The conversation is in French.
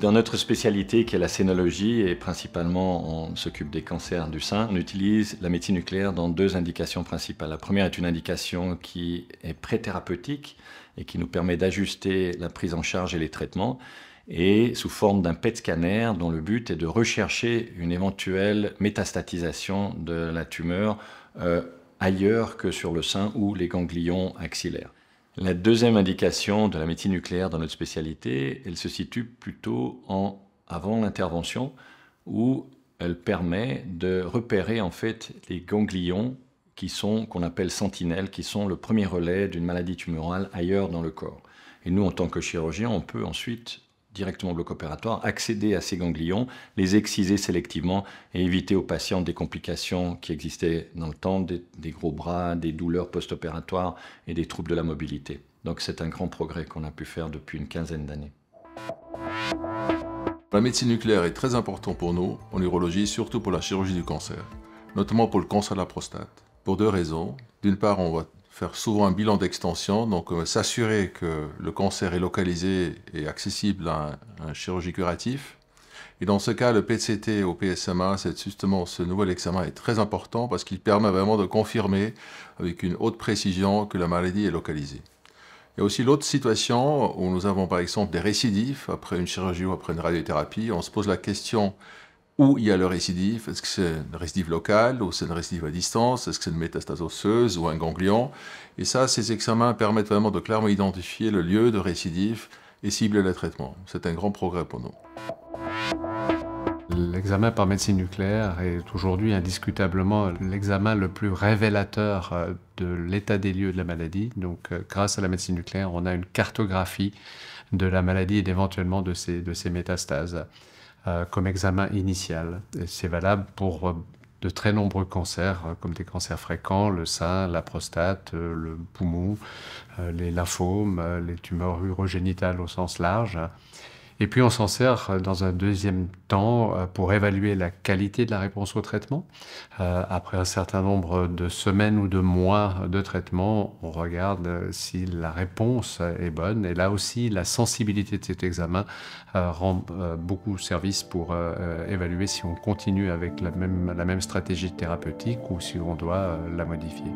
Dans notre spécialité qui est la scénologie et principalement on s'occupe des cancers du sein, on utilise la médecine nucléaire dans deux indications principales. La première est une indication qui est pré-thérapeutique et qui nous permet d'ajuster la prise en charge et les traitements et sous forme d'un PET scanner dont le but est de rechercher une éventuelle métastatisation de la tumeur euh, ailleurs que sur le sein ou les ganglions axillaires. La deuxième indication de la médecine nucléaire dans notre spécialité, elle se situe plutôt en avant l'intervention où elle permet de repérer en fait les ganglions qui sont qu'on appelle sentinelles, qui sont le premier relais d'une maladie tumorale ailleurs dans le corps. Et nous, en tant que chirurgien, on peut ensuite directement au bloc opératoire, accéder à ces ganglions, les exciser sélectivement et éviter aux patients des complications qui existaient dans le temps, des, gros bras, des douleurs post-opératoires et des troubles de la mobilité. Donc c'est un grand progrès qu'on a pu faire depuis une quinzaine d'années. La médecine nucléaire est très importante pour nous en urologie, surtout pour la chirurgie du cancer, notamment pour le cancer de la prostate, pour deux raisons. D'une part, on voit faire souvent un bilan d'extension, donc euh, s'assurer que le cancer est localisé et accessible à un, chirurgie curatif. Et dans ce cas, le PCT au PSMA, c'est justement ce nouvel examen est très important parce qu'il permet vraiment de confirmer avec une haute précision que la maladie est localisée. Il y a aussi l'autre situation où nous avons par exemple des récidives après une chirurgie ou après une radiothérapie. On se pose la question où il y a le récidive, est-ce que c'est un récidive local ou c'est un récidive à distance, est-ce que c'est une métastase osseuse ou un ganglion. Et ça, ces examens permettent vraiment de clairement identifier le lieu de récidive et cibler le traitement. C'est un grand progrès pour nous. L'examen par médecine nucléaire est aujourd'hui indiscutablement l'examen le plus révélateur euh, de l'état des lieux de la maladie. Donc, euh, grâce à la médecine nucléaire, on a une cartographie de la maladie et éventuellement de de ses métastases. Euh, comme examen initial. C'est valable pour euh, de très nombreux cancers, euh, comme des cancers fréquents, le sein, la prostate, le poumon, les lymphomes, les tumeurs urogénitales au sens large. Et puis on s'en sert euh, dans un deuxième temps euh, pour évaluer la qualité de la réponse au traitement. Euh, après un certain nombre de semaines ou de mois de traitement, on regarde si la réponse est bonne. Et là aussi, la sensibilité de cet examen rend beaucoup service pour évaluer si on continue avec la même, la même stratégie thérapeutique ou si on doit la modifier.